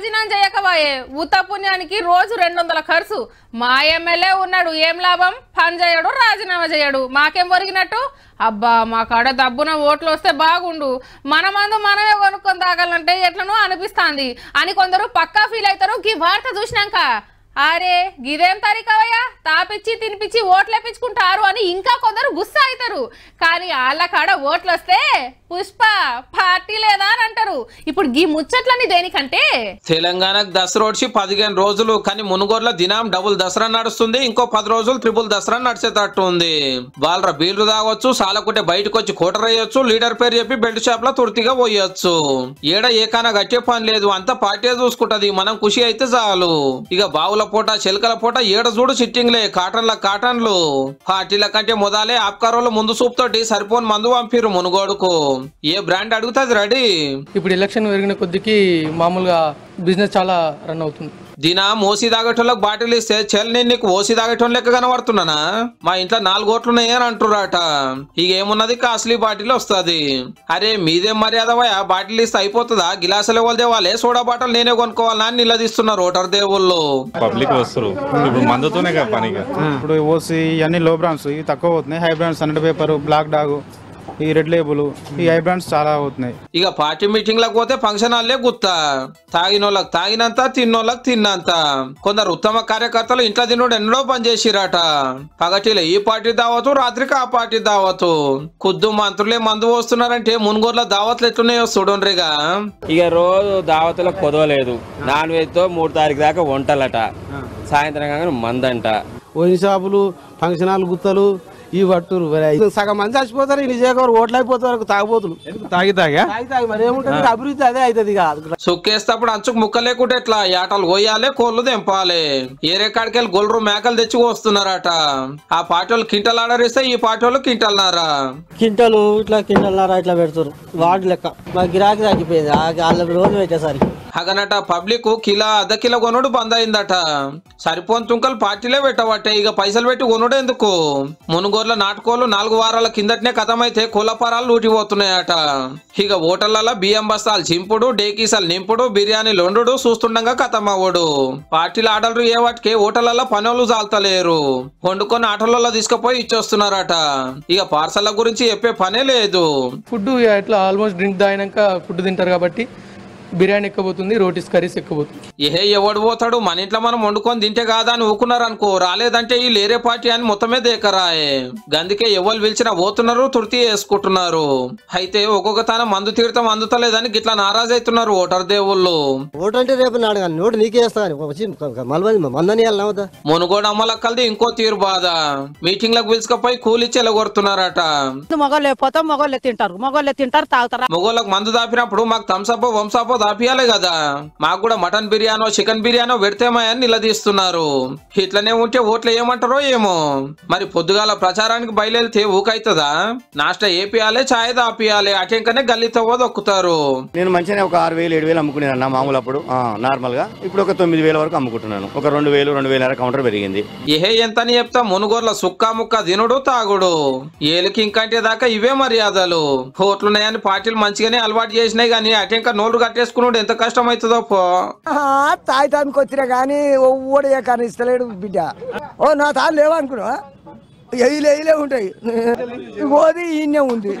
రాజీనామా చేయకపోయే ఉత్త పుణ్యానికి రోజు రెండు వందల ఖర్చు మా ఎమ్మెల్యే ఉన్నాడు ఏం లాభం పని చేయడు రాజీనామా చేయడు మాకేం ఒరిగినట్టు అబ్బా మా కాడ దబ్బున ఓట్లు వస్తే బాగుండు మనమందు మనమే కొనుక్కొని తాగాలంటే ఎట్లనో అనిపిస్తాంది అని కొందరు పక్కా ఫీల్ అవుతారు ఈ వార్త చూసినాక అరే గిదేం తారీఖవయ్యా తాపిచ్చి తినిపించి ఓట్లేపించుకుంటారు అని ఇంకా కొందరు గుస్సా అవుతారు కానీ వాళ్ళ కాడ ఓట్లు వస్తే పుష్ప పార్టీ లేదా అని అంటారు ఇప్పుడు గీ ముచ్చట్లని దేనికంటే తెలంగాణకు దసరా వచ్చి పదిహేను రోజులు కానీ మునుగోరులో దినం డబుల్ దసరా నడుస్తుంది ఇంకో పది రోజులు ట్రిపుల్ దసరా నడిచేటట్టు ఉంది వాళ్ళ బీళ్లు తాగొచ్చు సాలకుంటే బయటకు వచ్చి కోటర్ వేయొచ్చు లీడర్ పేరు చెప్పి బెల్ట్ షాప్ లో తుర్తిగా పోయొచ్చు ఏడ ఏకానా గట్టే పని లేదు అంతా పార్టీ చూసుకుంటది మనం ఖుషి అయితే చాలు ఇక బావుల పూల పూట చిలకల పూట ఏడ చూడు సిట్టింగ్లే కాటన్ల కాటన్లు పార్టీల కంటే ముదాలే ఆప్కారోళ్ళు ముందు చూపుతోటి సరిపోని మందు పంపిరు మునుగోడుకు ఏ బ్రాండ్ అడుగుతుంది రెడీ ఇప్పుడు ఎలక్షన్ పెరిగిన కొద్దికి మామూలుగా బిజినెస్ చాలా రన్ అవుతుంది దినా మోసి తాగేటోళ్ళకి బాటిల్ ఇస్తే చెల్ నేను నీకు ఓసి తాగటం లెక్క కనబడుతున్నానా మా ఇంట్లో నాలుగు ఓట్లు ఉన్నాయి అని అంటురాట ఇక ఏమున్నది కాస్ట్లీ బాటిల్ వస్తుంది అరే మీదేం మర్యాద బాటిల్ ఇస్తే అయిపోతుందా గిలాసులు ఎవరు వాళ్ళే సోడా బాటిల్ నేనే కొనుక్కోవాలని అని నిలదీస్తున్నారు ఓటర్ దేవుళ్ళు పబ్లిక్ వస్తారు ఇప్పుడు ఓసి అన్ని లో బ్రాండ్స్ ఇవి తక్కువ అవుతున్నాయి హై బ్రాండ్స్ సన్నడ్ పేపర్ బ్లాక్ డాగ్ ఈ రెడ్ లేబుల్ ఈ ఐ బ్రాండ్స్ చాలా అవుతున్నాయి ఇక పార్టీ మీటింగ్లకు పోతే ఫంక్షన్ హాల్లే తాగిన వాళ్ళకి తాగినంత తిన్నోళ్ళకి తిన్నంత కొందరు ఉత్తమ కార్యకర్తలు ఇంట్లో తినుడు ఎన్నడో పనిచేసిరట పగటిలో ఈ పార్టీ దావతు రాత్రికి ఆ పార్టీ దావతు కుద్దు మంత్రులే మందు వస్తున్నారంటే మునుగోరులో దావతలు ఎట్లున్నాయో చూడండిగా ఇక రోజు దావతులకు కొదవలేదు నాన్ వెజ్ తో మూడు తారీఖు దాకా వంటలట సాయంత్రం కాగానే మందంట ఓ షాపులు ఫంక్షన్ హాల్ గుత్తలు ఈ పట్టురు సగం మంది చచ్చిపోతారు నిజాగారు ఓట్లు అయిపోతారు తాగిపోతులు తాగి తాగా తాగి మరి ఏముంటుంది అభివృద్ధి అదే అవుతుంది సుక్కేస్తప్పుడు అంచుకు ముక్క లేకుంటే ఎట్లా ఏటలు కోయాలి కోళ్ళు తెంపాలి ఏరే కాడికెళ్ళి గొల్లరు మేకలు తెచ్చి వస్తున్నారట ఆ పాటోళ్ళు కింటల్ ఆడరిస్తే ఈ పాటోళ్ళు కింటలున్నారా కింటలు ఇట్లా కింటలున్నారా ఇట్లా పెడతారు వాడు లెక్క మా గిరాకీ తగ్గిపోయింది వాళ్ళ రోజు పెట్టేసరికి హగనట పబ్లిక్ కిలా అర్ధ కిలో కొనుడు బంద్ అయిందట సరిపోని తుంకలు పార్టీలే పెట్టవట ఇక పైసలు పెట్టి కొనుడు ఎందుకు మునుగోర్ల నాటుకోలు నాలుగు వారాల కిందటనే కథమైతే కులపరాలు లూటిపోతున్నాయట ఇక ఓటర్లలో బియ్యం బస్తాలు చింపుడు డేకీసాలు నింపుడు బిర్యానీ లొండు చూస్తుండగా కథమవుడు పార్టీల ఆటలు ఏ వాటికి ఓటర్లలో పనులు జాల్తలేరు వండుకొని ఆటలలో తీసుకుపోయి ఇచ్చొస్తున్నారట ఇక పార్సల్ గురించి చెప్పే పనే లేదు ఫుడ్ ఇట్లా ఆల్మోస్ట్ డ్రింక్ తాగినాక ఫుడ్ తింటారు కాబట్టి బిర్యానీ ఎక్కబోతుంది రోటీస్ కర్రీస్ ఎక్కబోతుంది ఏహే ఎవడు పోతాడు మన ఇంట్లో మనం వండుకొని తింటే కాదా అని ఊకున్నారు అనుకో రాలేదంటే ఈ లేరే పార్టీ అని మొత్తమే దేకరాయే గందుకే ఎవరు పిలిచినా పోతున్నారు తృతి వేసుకుంటున్నారు అయితే ఒక్కొక్క తన మందు తీరుతాం అందుతలేదని గిట్లా నారాజ్ అవుతున్నారు ఓటర్ దేవుళ్ళు ఓటంటే రేపు నాడు నోటు నీకే మునుగోడు అమ్మలక్కలది ఇంకో తీరు బాధ మీటింగ్ లకు పిలుచుకపోయి కూలిచ్చి ఎలగొడుతున్నారట మగోళ్ళు పోతాం మగోళ్ళే తింటారు మగోళ్ళే తింటారు తాగుతారు మగోళ్ళకు మందు దాపినప్పుడు మాకు థమ్సప్ వంశాపో తాపియాలే కదా మాకు కూడా మటన్ బిర్యానో చికెన్ బిర్యానో అని నిలదీస్తున్నారు ఇట్లనే ఉంటే ఓట్లు ఏమంటారో ఏమో మరి పొద్దుగాల ప్రచారానికి బయలుదేరితే ఊకైతుందా నాష్ట ఏపియాలే ఛాయ్ తాపియాలే అటెంకనే గల్లీతో దొక్కుతారు నేను మంచిగా ఒక ఆరు వేలు ఏడు వేలు అమ్ముకునేది అన్న మామూలు అప్పుడు నార్మల్ గా ఇప్పుడు ఒక తొమ్మిది వేల వరకు అమ్ముకుంటున్నాను ఒక రెండు వేలు రెండు వేల కౌంటర్ పెరిగింది ఏహే ఎంత అని చెప్తా మునుగోర్ల సుక్క ముక్క దినుడు తాగుడు ఏలికి ఇంకంటే దాకా ఇవే మర్యాదలు హోట్లున్నాయని పార్టీలు మంచిగానే అలవాటు చేసినాయి కానీ అటెంక నోళ్లు కట్టేసి చేసుకున్నాడు ఎంత కష్టం అవుతుందో పో తాయితానికి వచ్చినా కానీ ఒవ్వడే కానీ ఇస్తలేడు బిడ్డ ఓ నా తాను లేవనుకున్నా ఎయిలే ఉంటాయి ఓది ఈయనే ఉంది